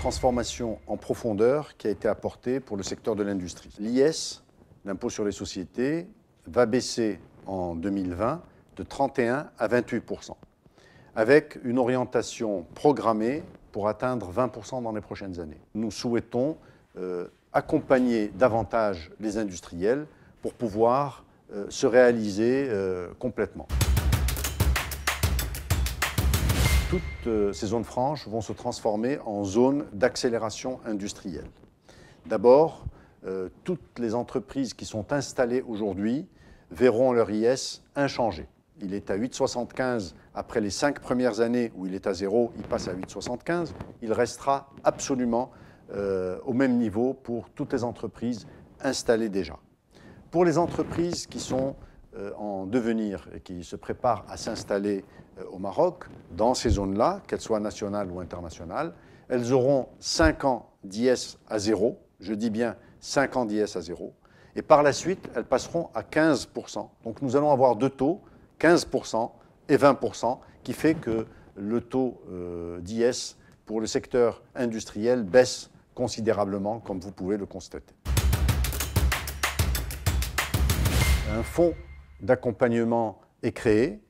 transformation en profondeur qui a été apportée pour le secteur de l'industrie. L'IS, l'impôt sur les sociétés, va baisser en 2020 de 31 à 28 avec une orientation programmée pour atteindre 20 dans les prochaines années. Nous souhaitons euh, accompagner davantage les industriels pour pouvoir euh, se réaliser euh, complètement. toutes euh, ces zones franches vont se transformer en zones d'accélération industrielle. D'abord, euh, toutes les entreprises qui sont installées aujourd'hui verront leur IS inchangé. Il est à 8,75 après les cinq premières années où il est à zéro, il passe à 8,75. Il restera absolument euh, au même niveau pour toutes les entreprises installées déjà. Pour les entreprises qui sont en devenir et qui se préparent à s'installer euh, au Maroc, dans ces zones-là, qu'elles soient nationales ou internationales, elles auront 5 ans d'IS à zéro, je dis bien 5 ans d'IS à zéro, et par la suite, elles passeront à 15%. Donc nous allons avoir deux taux, 15% et 20%, qui fait que le taux euh, d'IS pour le secteur industriel baisse considérablement, comme vous pouvez le constater. Un fonds d'accompagnement est créé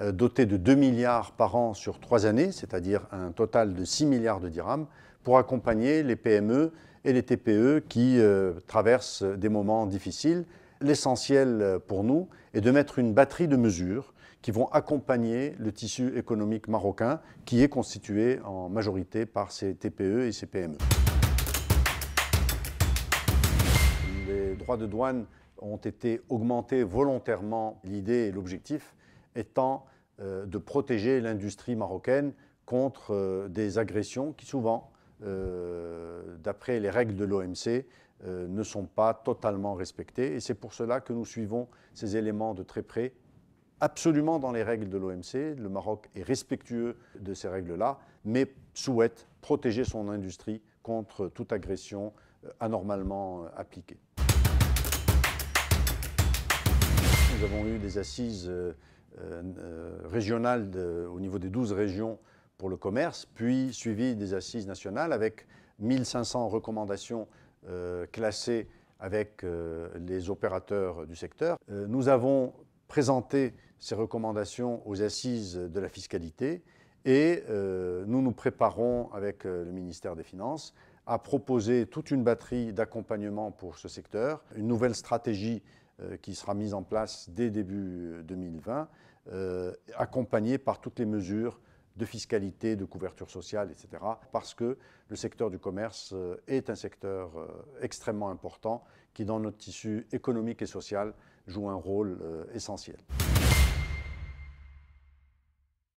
euh, doté de 2 milliards par an sur trois années, c'est-à-dire un total de 6 milliards de dirhams, pour accompagner les PME et les TPE qui euh, traversent des moments difficiles. L'essentiel euh, pour nous est de mettre une batterie de mesures qui vont accompagner le tissu économique marocain qui est constitué en majorité par ces TPE et ces PME. Les droits de douane ont été augmentés volontairement. L'idée et l'objectif, étant euh, de protéger l'industrie marocaine contre euh, des agressions qui souvent, euh, d'après les règles de l'OMC, ne sont pas totalement respectées. Et c'est pour cela que nous suivons ces éléments de très près, absolument dans les règles de l'OMC. Le Maroc est respectueux de ces règles-là, mais souhaite protéger son industrie contre toute agression anormalement appliquée. Nous avons eu des assises euh, régionales au niveau des 12 régions pour le commerce, puis suivi des assises nationales avec 1500 recommandations euh, classées avec euh, les opérateurs du secteur. nous avons présenté ces recommandations aux assises de la fiscalité et nous nous préparons avec le ministère des Finances à proposer toute une batterie d'accompagnement pour ce secteur, une nouvelle stratégie euh, qui sera mise en place dès début 2020, euh, euh, accompagnée par toutes les mesures de fiscalité, de couverture sociale, etc. Parce que le secteur du commerce est un secteur extrêmement important qui, dans notre tissu économique et social, joue un rôle essentiel.